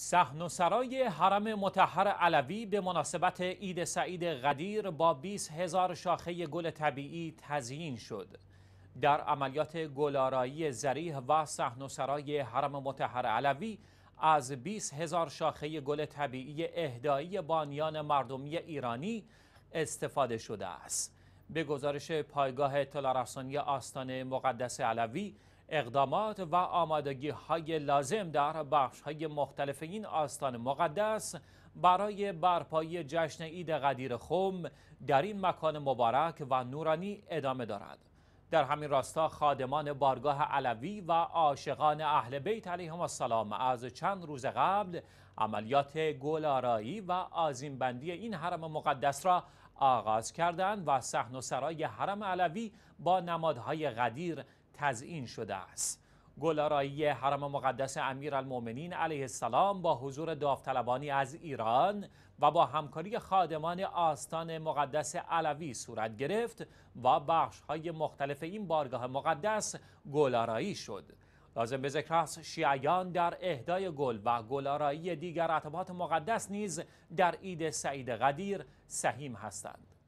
سحن و سرای حرم متحر علوی به مناسبت عید سعید قدیر با 20 هزار شاخه گل طبیعی تزیین شد. در عملیات گلارایی زریح و سحن و سرای حرم متحر علوی از 20 هزار شاخه گل طبیعی اهدایی بانیان مردمی ایرانی استفاده شده است. به گزارش پایگاه اطلاع رسانی آستانه مقدس علوی اقدامات و آمادگی های لازم در بخش های مختلف این آستان مقدس برای برپایی جشن عید قدیر خم در این مکان مبارک و نورانی ادامه دارد. در همین راستا خادمان بارگاه علوی و عاشقان اهل بیت علیهم السلام از چند روز قبل عملیات گلارایی و آزیمبندی این حرم مقدس را آغاز کردند و صحن و سرای حرم علوی با نمادهای قدیر تزئین شده است گلارایی حرم مقدس امیر المومنین علیه السلام با حضور داوطلبانی از ایران و با همکاری خادمان آستان مقدس علوی صورت گرفت و بخش های مختلف این بارگاه مقدس گلارایی شد لازم به ذکر است شیعیان در اهدای گل و گلارایی دیگر عطبات مقدس نیز در عید سعید قدیر سهیم هستند